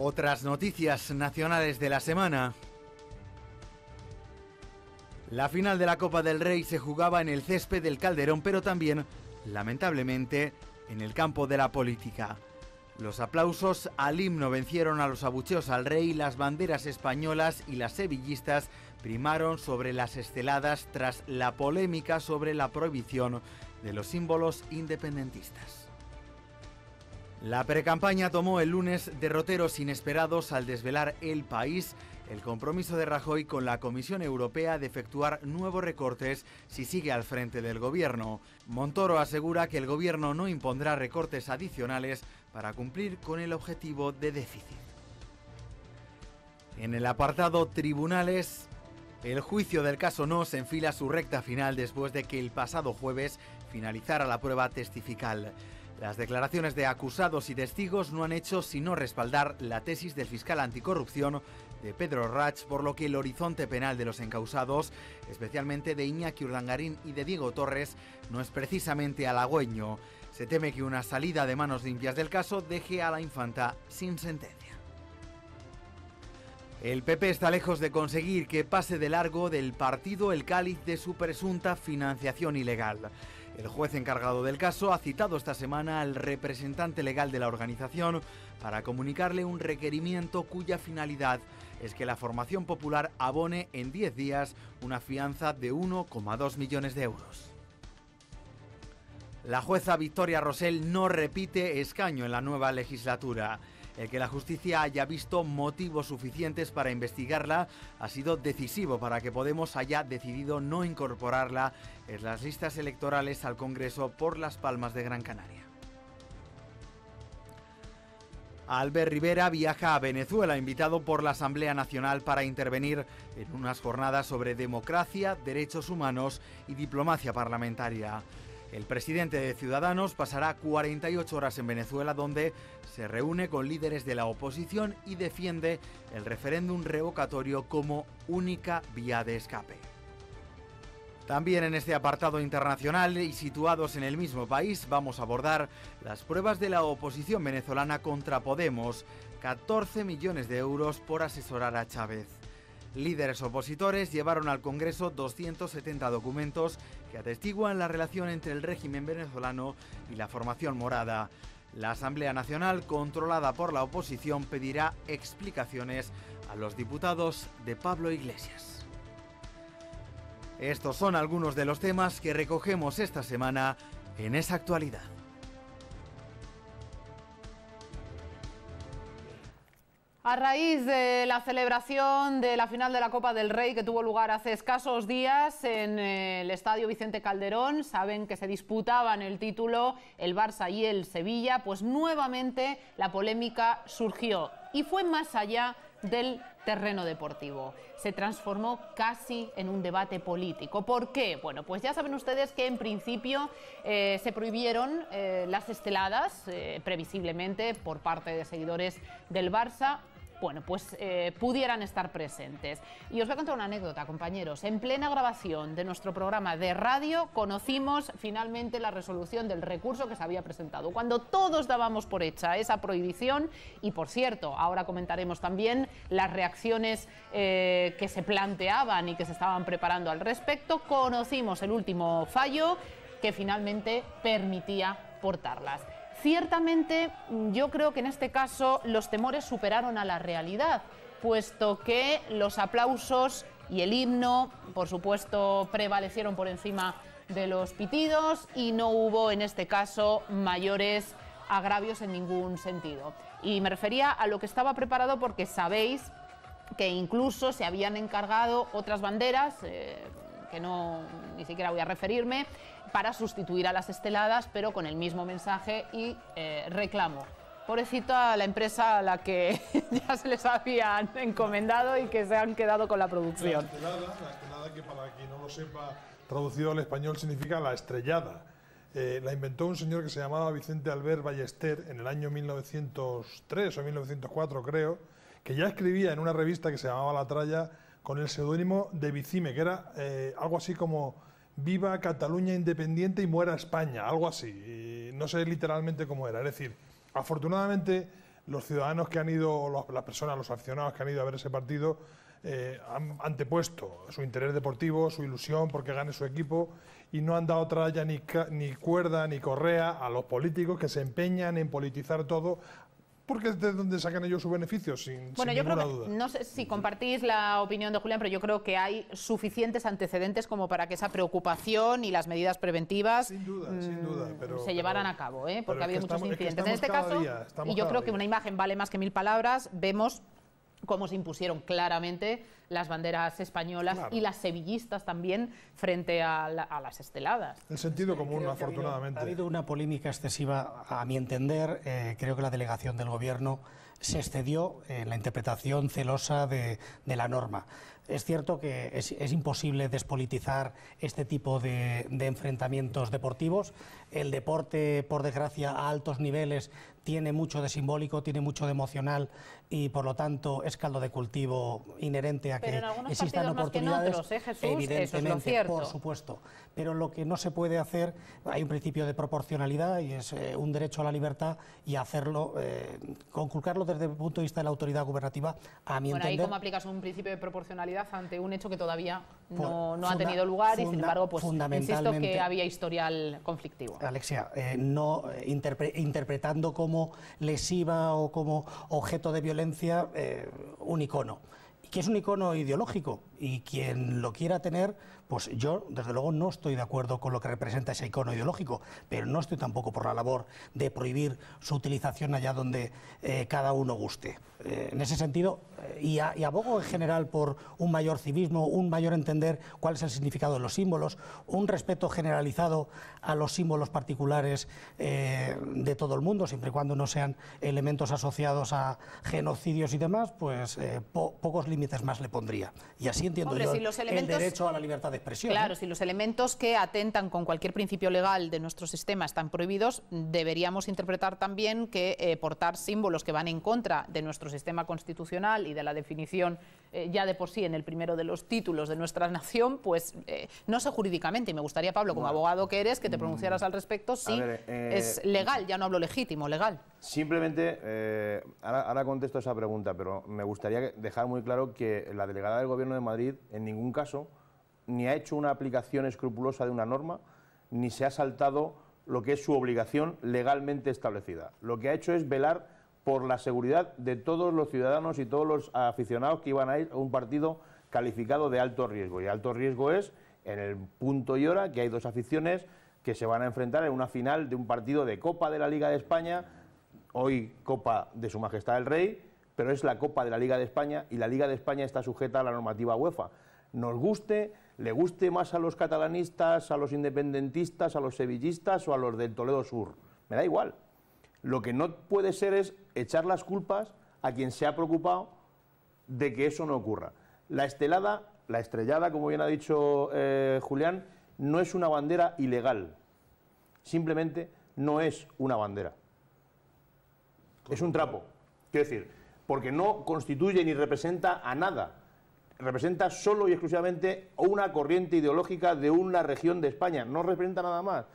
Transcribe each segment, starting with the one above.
Otras noticias nacionales de la semana. La final de la Copa del Rey se jugaba en el césped del Calderón, pero también, lamentablemente, en el campo de la política. Los aplausos al himno vencieron a los abucheos al rey, las banderas españolas y las sevillistas primaron sobre las esteladas tras la polémica sobre la prohibición de los símbolos independentistas. La precampaña tomó el lunes derroteros inesperados al desvelar el país el compromiso de Rajoy con la Comisión Europea de efectuar nuevos recortes si sigue al frente del gobierno. Montoro asegura que el gobierno no impondrá recortes adicionales para cumplir con el objetivo de déficit. En el apartado Tribunales, el juicio del caso No se enfila su recta final después de que el pasado jueves finalizara la prueba testifical. Las declaraciones de acusados y testigos no han hecho sino respaldar la tesis del fiscal anticorrupción de Pedro Rach, por lo que el horizonte penal de los encausados, especialmente de Iñaki Urdangarín y de Diego Torres, no es precisamente halagüeño. Se teme que una salida de manos limpias del caso deje a la infanta sin sentencia. El PP está lejos de conseguir que pase de largo del partido el cáliz de su presunta financiación ilegal. El juez encargado del caso ha citado esta semana al representante legal de la organización para comunicarle un requerimiento cuya finalidad es que la formación popular abone en 10 días una fianza de 1,2 millones de euros. La jueza Victoria Rosell no repite escaño en la nueva legislatura. El que la justicia haya visto motivos suficientes para investigarla ha sido decisivo para que Podemos haya decidido no incorporarla en las listas electorales al Congreso por Las Palmas de Gran Canaria. Albert Rivera viaja a Venezuela, invitado por la Asamblea Nacional para intervenir en unas jornadas sobre democracia, derechos humanos y diplomacia parlamentaria. El presidente de Ciudadanos pasará 48 horas en Venezuela donde se reúne con líderes de la oposición y defiende el referéndum revocatorio como única vía de escape. También en este apartado internacional y situados en el mismo país vamos a abordar las pruebas de la oposición venezolana contra Podemos, 14 millones de euros por asesorar a Chávez. Líderes opositores llevaron al Congreso 270 documentos que atestiguan la relación entre el régimen venezolano y la formación morada. La Asamblea Nacional, controlada por la oposición, pedirá explicaciones a los diputados de Pablo Iglesias. Estos son algunos de los temas que recogemos esta semana en esa actualidad. A raíz de la celebración de la final de la Copa del Rey que tuvo lugar hace escasos días en el Estadio Vicente Calderón, saben que se disputaban el título el Barça y el Sevilla, pues nuevamente la polémica surgió y fue más allá del terreno deportivo. Se transformó casi en un debate político. ¿Por qué? Bueno, pues ya saben ustedes que en principio eh, se prohibieron eh, las esteladas, eh, previsiblemente por parte de seguidores del Barça, bueno, pues eh, pudieran estar presentes. Y os voy a contar una anécdota, compañeros. En plena grabación de nuestro programa de radio conocimos finalmente la resolución del recurso que se había presentado, cuando todos dábamos por hecha esa prohibición y, por cierto, ahora comentaremos también las reacciones eh, que se planteaban y que se estaban preparando al respecto, conocimos el último fallo que finalmente permitía portarlas. Ciertamente, mm, yo creo que en este caso los temores superaron a la realidad, puesto que los aplausos y el himno, por supuesto, prevalecieron por encima de los pitidos y no hubo en este caso mayores agravios en ningún sentido. Y me refería a lo que estaba preparado porque sabéis que incluso se habían encargado otras banderas, eh, que no ni siquiera voy a referirme, para sustituir a las esteladas, pero con el mismo mensaje y eh, reclamo. reclamo. a la empresa a la que ya se les había encomendado y que se han quedado con la producción. La estelada, que para quien no lo sepa, traducido al español significa la estrellada. Eh, la inventó un señor que se llamaba Vicente Albert Ballester en el año 1903 o 1904 creo, que ya escribía en una revista que se llamaba La Tralla con el seudónimo de Vicime, que era eh, algo así como viva Cataluña independiente y muera España, algo así. no sé literalmente cómo era. Es decir, afortunadamente los ciudadanos que han ido, las personas, los aficionados que han ido a ver ese partido, eh, han antepuesto su interés deportivo, su ilusión porque gane su equipo y no han dado tralla ni cuerda ni correa a los políticos que se empeñan en politizar todo porque es de donde sacan ellos su beneficio, sin, bueno, yo creo que, No sé si compartís la opinión de Julián, pero yo creo que hay suficientes antecedentes como para que esa preocupación y las medidas preventivas mm, se llevaran a cabo, ¿eh? porque ha habido muchos incidentes. en este caso, y yo creo que una imagen vale más que mil palabras, vemos cómo se impusieron claramente las banderas españolas y las sevillistas también frente a, las esteladas. El sentido común, afortunadamente. Ha habido, una polémica excesiva, a mi entender. Eh, creo que la delegación del Gobierno se excedió en la interpretación celosa de la norma. Es cierto que es, imposible despolitizar este tipo de, enfrentamientos deportivos. El deporte, por desgracia, a altos niveles tiene mucho de simbólico, tiene mucho de emocional y, por lo tanto, es caldo de cultivo inherente a que existan oportunidades. Que otros, ¿eh, es por supuesto. Pero lo que no se puede hacer, hay un principio de proporcionalidad y es eh, un derecho a la libertad y hacerlo, eh, conculcarlo desde el punto de vista de la autoridad gubernativa, a mi bueno, entender. Ahí, ¿cómo aplicas un principio de proporcionalidad? ante un hecho que todavía no, no ha tenido lugar y, sin embargo, pues insisto que había historial conflictivo. Alexia, eh, no eh, interpretando como lesiva o como objeto de violencia eh, un icono que es un icono ideológico y quien lo quiera tener pues yo, desde luego, no estoy de acuerdo con lo que representa ese icono ideológico, pero no estoy tampoco por la labor de prohibir su utilización allá donde eh, cada uno guste. Eh, en ese sentido, eh, y, a, abogo en general por un mayor civismo, un mayor entender cuál es el significado de los símbolos, un respeto generalizado a los símbolos particulares de todo el mundo, siempre y cuando no sean elementos asociados a genocidios y demás, pues pocos límites más le pondría. Y así entiendo yo el derecho a la libertad de Claro, si los elementos que atentan con cualquier principio legal de nuestro sistema están prohibidos, deberíamos interpretar también que eh, portar símbolos que van en contra de nuestro sistema constitucional y de la definición eh, ya de por sí en el primero de los títulos de nuestra nación, pues eh, no sé jurídicamente, y me gustaría, Pablo, como abogado que eres, que te mm, pronunciaras al respecto, si es legal, ya no hablo legítimo, legal. Simplemente, ahora, ahora contesto esa pregunta, pero me gustaría dejar muy claro que la delegada del Gobierno de Madrid en ningún caso ni ha hecho una aplicación escrupulosa de una norma, ni se ha saltado lo que es su obligación legalmente establecida. Lo que ha hecho es velar por la seguridad de todos los ciudadanos y todos los aficionados que iban a ir a un partido calificado de alto riesgo. Y alto riesgo es en el punto y hora que hay dos aficiones que se van a enfrentar en una final de un partido de Copa de la Liga de España, hoy Copa de Su Majestad el Rey, pero es la Copa de la Liga de España y la Liga de España está sujeta a la normativa UEFA. Nos guste le guste más a los catalanistas, a los independentistas, a los sevillistas o a los del Toledo Sur. Me da igual. Lo que no puede ser es echar las culpas a quien se ha preocupado de que eso no ocurra. La estelada, la estrellada, como bien ha dicho eh, Julián, no es una bandera ilegal. Simplemente no es una bandera. Es un trapo. Quiero decir, porque no constituye ni representa a nada representa solo y exclusivamente una corriente ideológica de una región de España, no representa nada más.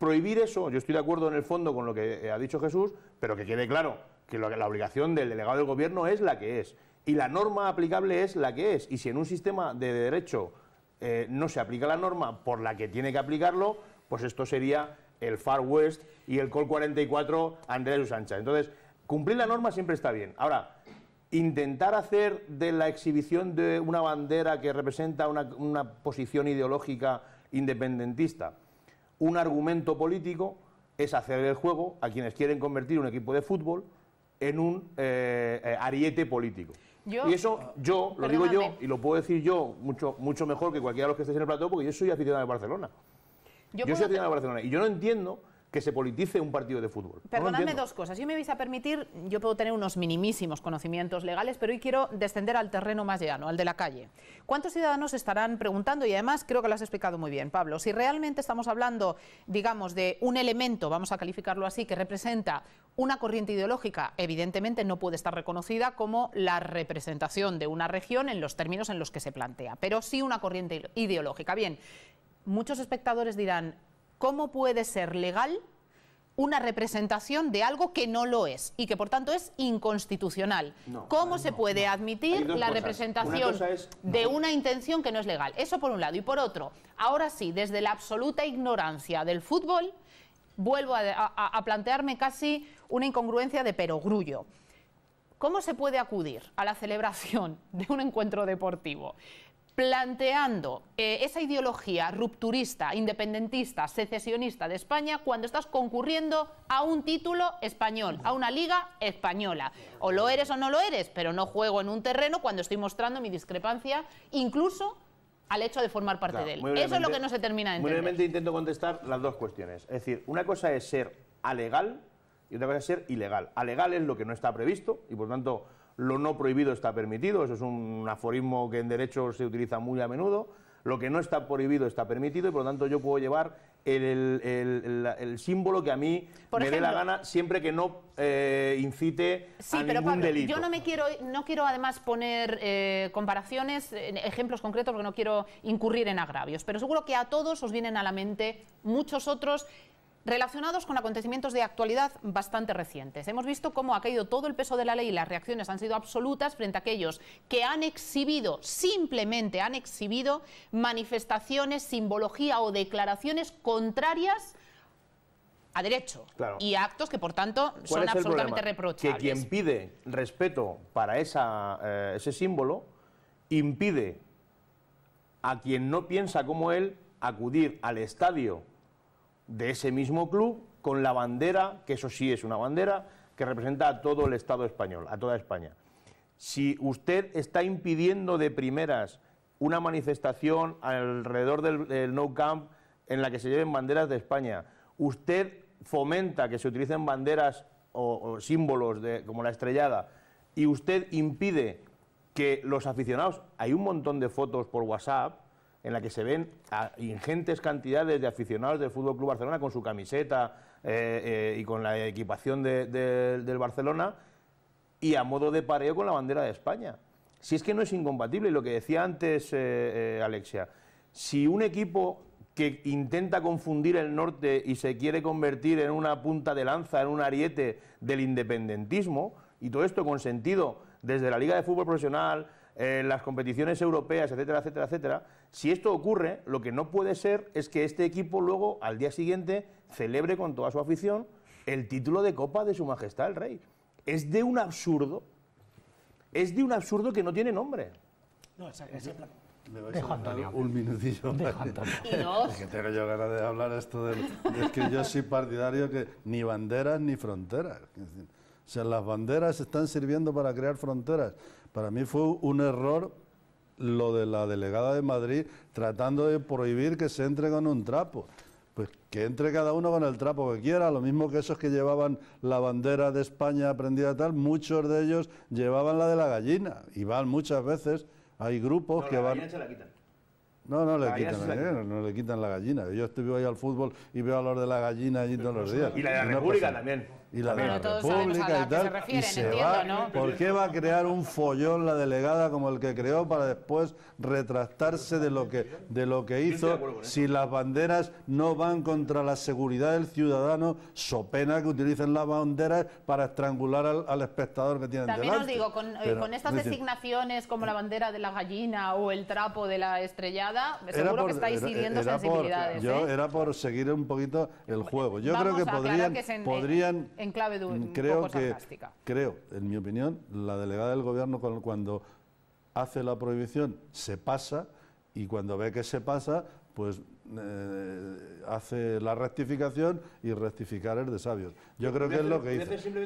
Prohibir eso, yo estoy de acuerdo en el fondo con lo que eh, ha dicho Jesús, pero que quede claro que la obligación del delegado del gobierno es la que es y la norma aplicable es la que es. Y si en un sistema de derecho eh, no se aplica la norma por la que tiene que aplicarlo, pues esto sería el Far West y el Col 44 Andrés Sánchez. Entonces, cumplir la norma siempre está bien. Ahora, intentar hacer de la exhibición de una bandera que representa una, posición ideológica independentista un argumento político es hacer el juego a quienes quieren convertir un equipo de fútbol en un eh, eh, ariete político. y eso yo, lo digo yo, y lo puedo decir yo mucho, mucho mejor que cualquiera de los que estéis en el plató, porque yo soy aficionado de Barcelona. Yo, yo soy aficionado de Barcelona. Y yo no entiendo que se politice un partido de fútbol. Perdonadme dos cosas. Si me vais a permitir, yo puedo tener unos minimísimos conocimientos legales, pero hoy quiero descender al terreno más llano, al de la calle. ¿Cuántos ciudadanos estarán preguntando? Y además creo que lo has explicado muy bien, Pablo. Si realmente estamos hablando, digamos, de un elemento, vamos a calificarlo así, que representa una corriente ideológica, evidentemente no puede estar reconocida como la representación de una región en los términos en los que se plantea, pero sí una corriente ideológica. Bien, muchos espectadores dirán, cómo puede ser legal una representación de algo que no lo es y que por tanto es inconstitucional. ¿Cómo se puede admitir la representación de una intención que no es legal? Eso por un lado. Y por otro, ahora sí, desde la absoluta ignorancia del fútbol, vuelvo a, a plantearme casi una incongruencia de perogrullo. ¿Cómo se puede acudir a la celebración de un encuentro deportivo planteando eh, esa ideología rupturista, independentista, secesionista de España cuando estás concurriendo a un título español, a una liga española. O lo eres o no lo eres, pero no juego en un terreno cuando estoy mostrando mi discrepancia, incluso al hecho de formar parte de él. Eso es lo que no se termina de entender. Muy brevemente intento contestar las dos cuestiones. Es decir, una cosa es ser alegal y otra cosa es ser ilegal. Alegal es lo que no está previsto y por tanto lo no prohibido está permitido, eso es un aforismo que en derecho se utiliza muy a menudo. Lo que no está prohibido está permitido y por lo tanto yo puedo llevar el, símbolo que a mí me dé la gana siempre que no eh, incite a ningún pero Pablo, delito. Yo no me quiero, no quiero además poner eh, comparaciones, ejemplos concretos porque no quiero incurrir en agravios, pero seguro que a todos os vienen a la mente muchos otros relacionados con acontecimientos de actualidad bastante recientes. Hemos visto cómo ha caído todo el peso de la ley y las reacciones han sido absolutas frente a aquellos que han exhibido, simplemente han exhibido manifestaciones, simbología o declaraciones contrarias a derecho y actos que, por tanto, son absolutamente reprochables. Que quien pide respeto para eh, ese símbolo impide a quien no piensa como él acudir al estadio de ese mismo club con la bandera, que eso sí es una bandera, que representa a todo el Estado español, a toda España. Si usted está impidiendo de primeras una manifestación alrededor del, No Camp en la que se lleven banderas de España, usted fomenta que se utilicen banderas o, símbolos como la estrellada y usted impide que los aficionados, hay un montón de fotos por WhatsApp en la que se ven a ingentes cantidades de aficionados del Fútbol Club Barcelona con su camiseta eh, eh, y con la equipación del Barcelona y a modo de pareo con la bandera de España. Si es que no es incompatible, lo que decía antes eh, Alexia, si un equipo que intenta confundir el norte y se quiere convertir en una punta de lanza, en un ariete del independentismo, y todo esto con sentido desde la Liga de Fútbol Profesional, eh, las competiciones europeas, etcétera, etcétera, etcétera. Si esto ocurre, lo que no puede ser es que este equipo luego, al día siguiente, celebre con toda su afición el título de Copa de Su Majestad el Rey. Es de un absurdo, es de un absurdo que no tiene nombre. No, a Antonio. un minutito... Antonio. que tengo yo ganas de hablar esto de... Es que yo soy partidario que ni banderas ni fronteras. O sea, las banderas están sirviendo para crear fronteras. Para mí fue un error lo de la delegada de Madrid tratando de prohibir que se entre con un trapo. Pues que entre cada uno con el trapo que quiera, lo mismo que esos que llevaban la bandera de España prendida tal, muchos de ellos llevaban la de la gallina y van muchas veces, hay grupos que van... No, no le, quitan, la, no, le quitan la gallina. Yo estuve ahí al fútbol y veo a los de la gallina allí todos los días. Y la de la República también y la bueno, de la y tal, va. ¿Por qué va a crear un follón la delegada como el que creó para después retractarse de lo que, de lo que hizo si las banderas no van contra la seguridad del ciudadano, so pena que utilicen las banderas para estrangular al, espectador que tienen También os digo, con, eh, estas designaciones como la bandera de la gallina o el trapo de la estrellada, seguro que estáis hiriendo sensibilidades. Yo ¿eh? era por seguir un poquito el juego. Yo creo que podrían, podrían en clave de un mm, creo que, Creo, en mi opinión, la delegada del gobierno cuando hace la prohibición se pasa y cuando ve que se pasa, pues eh, hace la rectificación y rectificar es de sabios. Yo creo que es lo que hizo.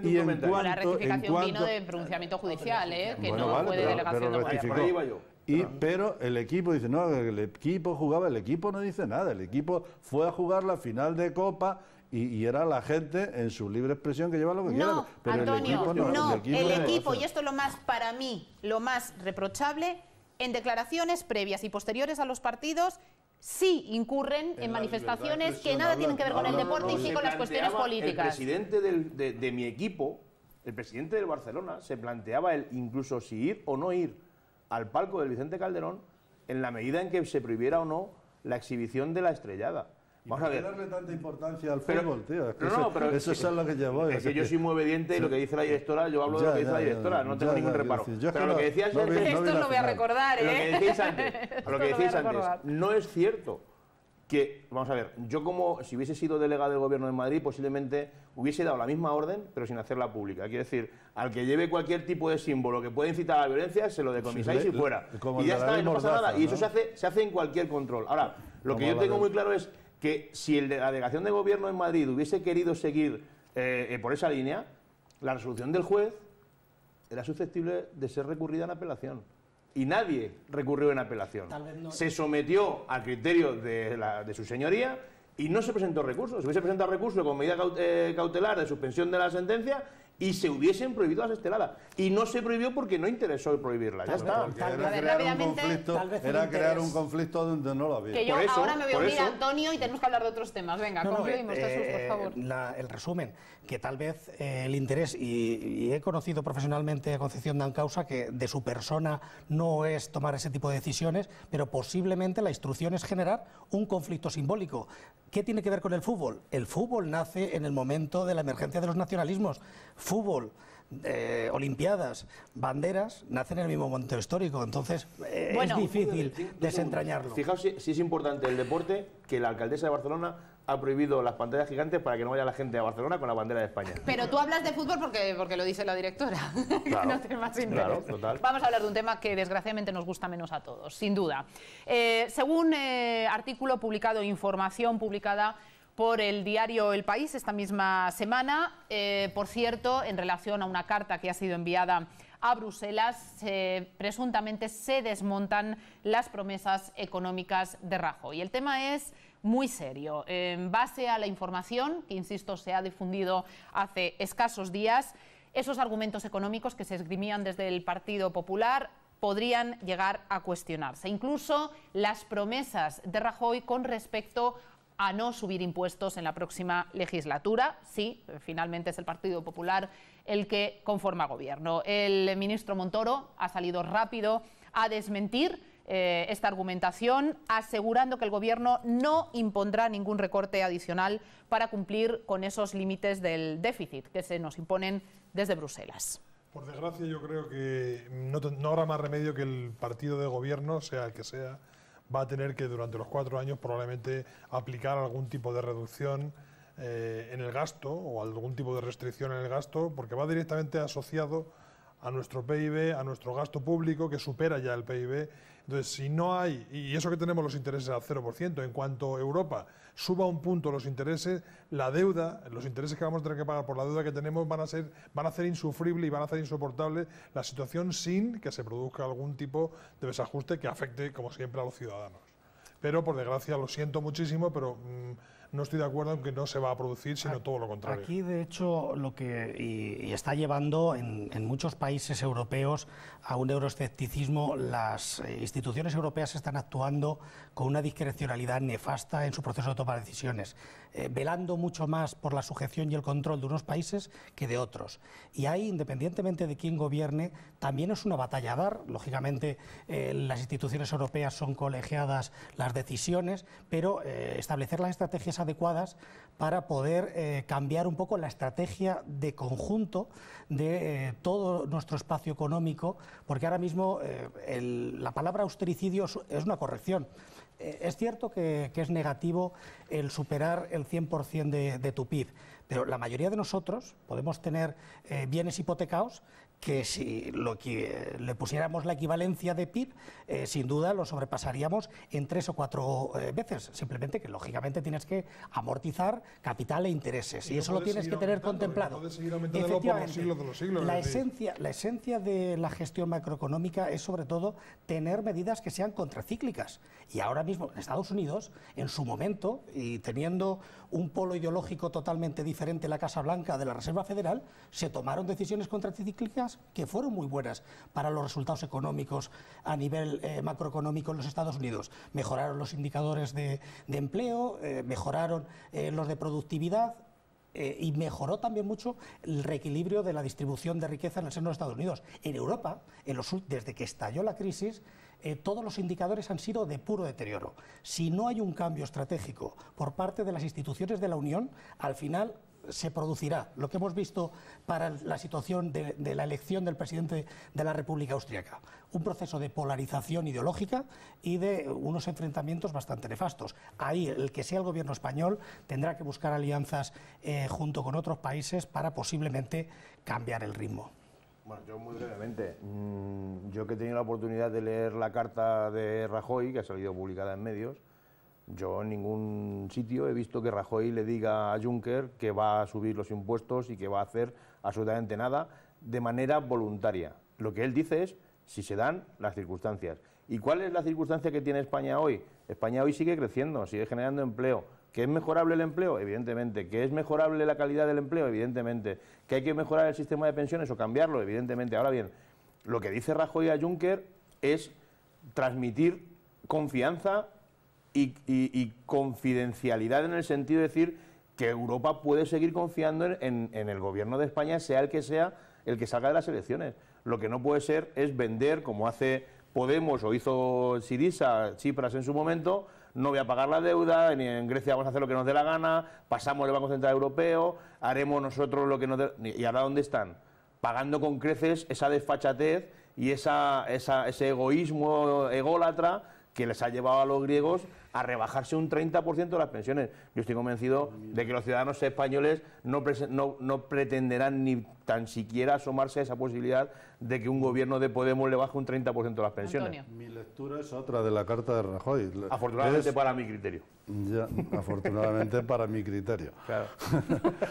Y la rectificación vino de pronunciamiento judicial, eh, que no puede delegación pero el equipo dice, no, el equipo jugaba, el equipo no dice nada, el equipo fue a jugar la final de Copa y, era la gente en su libre expresión que lleva lo que no, Pero Antonio, el equipo no, el equipo, y esto es lo más, para mí, lo más reprochable, en declaraciones previas y posteriores a los partidos sí incurren en, manifestaciones que nada tienen que ver con el deporte y sí con las cuestiones políticas. El presidente de, mi equipo, el presidente del Barcelona, se planteaba el incluso si ir o no ir al palco del Vicente Calderón en la medida en que se prohibiera o no la exhibición de la estrellada. Vamos a ver. darle tanta importancia al fútbol, tío. Es que no, eso, pero eso es, lo que yo Es que, yo soy muy obediente y lo que dice la directora, yo hablo de lo que dice la directora, no tengo ningún reparo. pero lo que ¿eh? decías antes. esto lo voy a recordar, ¿eh? Lo que decís antes, no es cierto que, vamos a ver, yo como si hubiese sido delegado del gobierno de Madrid, posiblemente hubiese dado la misma orden, pero sin hacerla pública. Quiero decir, al que lleve cualquier tipo de símbolo que pueda incitar a la violencia, se lo decomisáis y fuera. y ya está, no pasa nada. Y eso se hace, en cualquier control. Ahora, lo que yo tengo muy claro es que si la delegación de gobierno en Madrid hubiese querido seguir eh, eh, por esa línea, la resolución del juez era susceptible de ser recurrida en apelación. Y nadie recurrió en apelación. Se sometió al criterio de, su señoría y no se presentó recurso. Si hubiese presentado recurso como medida eh, cautelar de suspensión de la sentencia, y se hubiesen prohibido las esteladas. Y no se prohibió porque no interesó prohibirla. ya está. era, crear un conflicto, era crear un conflicto donde no lo había. Que ahora me voy a unir a Antonio y tenemos que hablar de otros temas. Venga, eh, por eh, favor. el resumen, que tal vez eh, el interés, y, he conocido profesionalmente a Concepción Dancausa, que de su persona no es tomar ese tipo de decisiones, pero posiblemente la instrucción es generar un conflicto simbólico. ¿Qué tiene que ver con el fútbol? El fútbol nace en el momento de la emergencia de los nacionalismos fútbol, eh, Olimpiadas, banderas, nacen en el mismo momento histórico, entonces eh, es difícil desentrañarlo. Fijaos si, es importante el deporte que la alcaldesa de Barcelona ha prohibido las pantallas gigantes para que no vaya la gente a Barcelona con la bandera de España. Pero tú hablas de fútbol porque, porque lo dice la directora. no más Vamos a hablar de un tema que desgraciadamente nos gusta menos a todos, sin duda. Eh, según artículo publicado, información publicada por el diario El País esta misma semana. Eh, por cierto, en relación a una carta que ha sido enviada a Bruselas, eh, presuntamente se desmontan las promesas económicas de Rajoy. El tema es muy serio. En base a la información, que insisto, se ha difundido hace escasos días, esos argumentos económicos que se esgrimían desde el Partido Popular podrían llegar a cuestionarse. Incluso las promesas de Rajoy con respecto a no subir impuestos en la próxima legislatura, Sí, finalmente es el Partido Popular el que conforma gobierno. El ministro Montoro ha salido rápido a desmentir eh, esta argumentación, asegurando que el Gobierno no impondrá ningún recorte adicional para cumplir con esos límites del déficit que se nos imponen desde Bruselas. Por desgracia, yo creo que no habrá más remedio que el partido de gobierno, sea el que sea, va a tener que durante los cuatro años probablemente aplicar algún tipo de reducción eh, en el gasto o algún tipo de restricción en el gasto, porque va directamente asociado a nuestro PIB, a nuestro gasto público, que supera ya el PIB, entonces, si no hay, y eso que tenemos los intereses al 0%, en cuanto Europa suba un punto los intereses, la deuda, los intereses que vamos a tener que pagar por la deuda que tenemos van a ser, van a hacer insufrible y van a hacer insoportable la situación sin que se produzca algún tipo de desajuste que afecte, como siempre, a los ciudadanos. Pero, por desgracia, lo siento muchísimo, pero... Mm, no estoy de acuerdo en que no se va a producir, sino todo lo contrario. Aquí, de hecho, lo que está llevando en, muchos países europeos a un euroescepticismo, las eh, instituciones europeas están actuando con una discrecionalidad nefasta en su proceso de toma de decisiones, eh, velando mucho más por la sujeción y el control de unos países que de otros. Y ahí, independientemente de quién gobierne, también es una batalla a dar. Lógicamente, eh, las instituciones europeas son colegiadas las decisiones, pero establecer las estrategias adecuadas para poder eh, cambiar un poco la estrategia de conjunto de eh, todo nuestro espacio económico, porque ahora mismo eh, la palabra austericidio es una corrección. es cierto que, es negativo el superar el 100% de, de tu PIB, pero la mayoría de nosotros podemos tener bienes hipotecados que si lo que le pusiéramos la equivalencia de PIB, eh, sin duda lo sobrepasaríamos en tres o cuatro eh, veces. Simplemente que, lógicamente, tienes que amortizar capital e intereses. Y, eso lo tienes que tener contemplado. La esencia, la esencia de la gestión macroeconómica es, sobre todo, tener medidas que sean contracíclicas. Y ahora mismo, en Estados Unidos, en su momento, y teniendo un polo ideológico totalmente diferente la Casa Blanca de la Reserva Federal, se tomaron decisiones contracíclicas que fueron muy buenas para los resultados económicos a nivel eh, macroeconómico en los Estados Unidos. Mejoraron los indicadores de, empleo, eh, mejoraron eh, los de productividad, eh, y mejoró también mucho el reequilibrio de la distribución de riqueza en el seno de Estados Unidos. En Europa, en los, desde que estalló la crisis, eh, todos los indicadores han sido de puro deterioro. Si no hay un cambio estratégico por parte de las instituciones de la Unión, al final se producirá lo que hemos visto para la situación de, la elección del presidente de la República Austriaca. Un proceso de polarización ideológica y de unos enfrentamientos bastante nefastos. Ahí el que sea el gobierno español tendrá que buscar alianzas eh, junto con otros países para posiblemente cambiar el ritmo. Bueno, yo muy brevemente. Mm, yo que he tenido la oportunidad de leer la carta de Rajoy, que ha salido publicada en medios, yo en ningún sitio he visto que Rajoy le diga a Juncker que va a subir los impuestos y que va a hacer absolutamente nada de manera voluntaria. Lo que él dice es si se dan las circunstancias. ¿Y cuál es la circunstancia que tiene España hoy? España hoy sigue creciendo, sigue generando empleo. ¿Que es mejorable el empleo? Evidentemente. ¿Que es mejorable la calidad del empleo? Evidentemente. ¿Que hay que mejorar el sistema de pensiones o cambiarlo? Evidentemente. Ahora bien, lo que dice Rajoy a Juncker es transmitir confianza y, confidencialidad en el sentido de decir que Europa puede seguir confiando en, el gobierno de España, sea el que sea el que salga de las elecciones. Lo que no puede ser es vender, como hace Podemos o hizo Sirisa, Chipras en su momento, no voy a pagar la deuda, ni en Grecia vamos a hacer lo que nos dé la gana, pasamos el Banco Central Europeo, haremos nosotros lo que nos dé... ¿Y ahora dónde están? Pagando con creces esa desfachatez y esa, ese egoísmo ególatra que les ha llevado a los griegos a rebajarse un 30% de las pensiones. Yo estoy convencido de que los ciudadanos españoles no, no, no, pretenderán ni tan siquiera asomarse a esa posibilidad de que un gobierno de Podemos le baje un 30% de las pensiones. Mi lectura es otra de la carta de Rajoy. Afortunadamente para mi criterio. Ya, afortunadamente para mi criterio. Claro.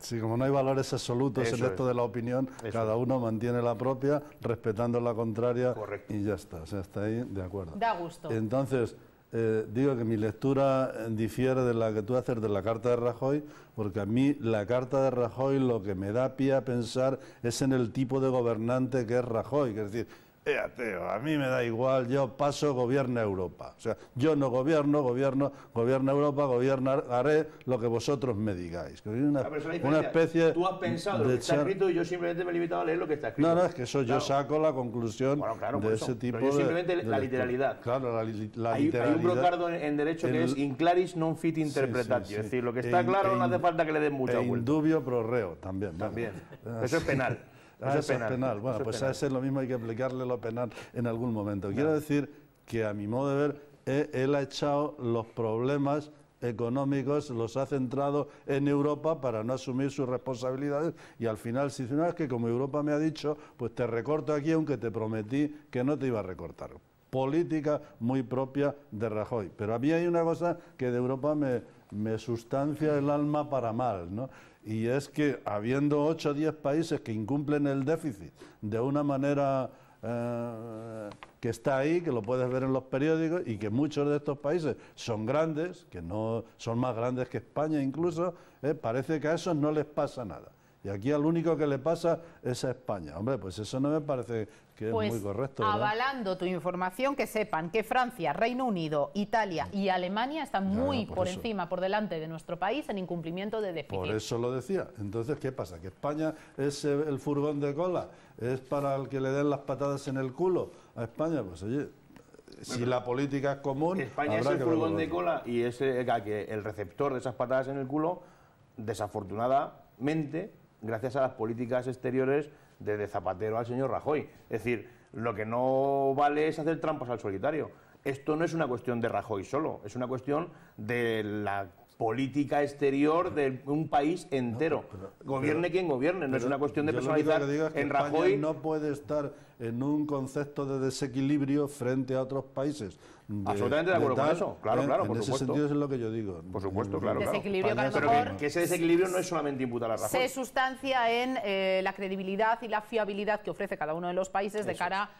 Sí, como no hay valores absolutos en esto de la opinión, cada uno mantiene la propia, respetando la contraria Correcto. y ya está. O sea, está ahí de acuerdo. Da gusto. Entonces, eh, digo que mi lectura eh, difiere de la que tú haces de la carta de Rajoy, porque a mí la carta de Rajoy lo que me da pie a pensar es en el tipo de gobernante que es Rajoy, es decir, a mí me da igual, yo paso, gobierna Europa. O sea, yo no gobierno, gobierno, gobierna Europa, gobierna, haré lo que vosotros me digáis. Una, ah, una especie Tú has pensado lo que está escrito y yo simplemente me he limitado a leer lo que está escrito. No, no, es que eso yo saco la conclusión de ese tipo de... yo simplemente la literalidad. Claro, la, hay, literalidad. Hay un brocardo en, derecho que es in claris non fit interpretatio. Es decir, lo que e está claro e no hace falta que le den mucha e vuelta. dubio pro reo, también. También. Eso es penal. Ah, pues eso es penal. Bueno, pues a ese lo mismo, hay que aplicarle lo penal en algún momento. Quiero decir que a mi modo de ver, eh, él ha echado los problemas económicos los ha centrado en Europa para no asumir sus responsabilidades y al final si dice, no, es que como Europa me ha dicho, pues te recorto aquí aunque te prometí que no te iba a recortar. Política muy propia de Rajoy. Pero a mí hay una cosa que de Europa me, me sustancia el alma para mal, ¿no? y es que habiendo 8 o 10 países que incumplen el déficit de una manera eh, que está ahí, que lo puedes ver en los periódicos y que muchos de estos países son grandes, que no son más grandes que España incluso, eh, parece que a esos no les pasa nada. Y aquí al único que le pasa es a España. Hombre, pues eso no me parece que es muy pues, correcto. Avalando tu información, que sepan que Francia, Reino Unido, Italia y Alemania están muy por, encima, por delante de nuestro país en incumplimiento de déficit. Por eso lo decía. Entonces, ¿qué pasa? ¿Que España es eh, el furgón de cola? ¿Es para el que le den las patadas en el culo a España? Pues oye, si la política es común. España es el furgón de cola y es eh, el receptor de esas patadas en el culo, desafortunadamente, gracias a las políticas exteriores ...de Zapatero al señor Rajoy. Es decir, lo que no vale es hacer trampas al solitario. Esto no es una cuestión de Rajoy solo, es una cuestión de la política exterior de un país entero. gobierne quien gobierne, no es una cuestión de personalizar. en España no puede estar en un concepto de desequilibrio frente a otros países. Absolutamente de acuerdo con eso. Claro, ¿eh? en, claro, por en ese sentido es lo que yo digo. Por supuesto, claro. claro. Pero que, ese desequilibrio no es solamente imputar a Rajoy. Se sustancia en eh, la credibilidad y la fiabilidad que ofrece cada uno de los países de cara a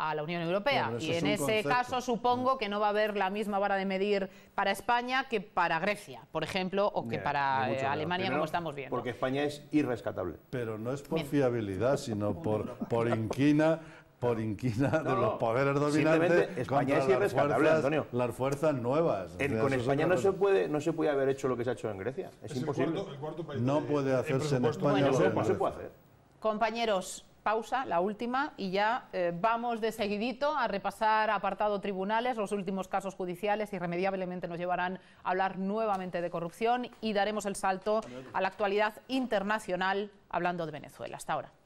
a la Unión Europea. Y en ese caso supongo que no va a haber la misma vara de medir para España que para Grecia, por ejemplo, o que para eh, Alemania, como estamos viendo. Porque España es irrescatable. Pero no es por fiabilidad, sino por, por inquina por inquina de los poderes dominantes España es irrescatable, Antonio. Las fuerzas nuevas. con España no se, puede, no se puede haber hecho lo que se ha hecho en Grecia. Es, imposible. no puede hacerse en España. no se puede hacer. Compañeros, pausa, la última, y ya eh, vamos de seguidito a repasar apartado tribunales, los últimos casos judiciales irremediablemente nos llevarán a hablar nuevamente de corrupción y daremos el salto a la actualidad internacional hablando de Venezuela. Hasta ahora.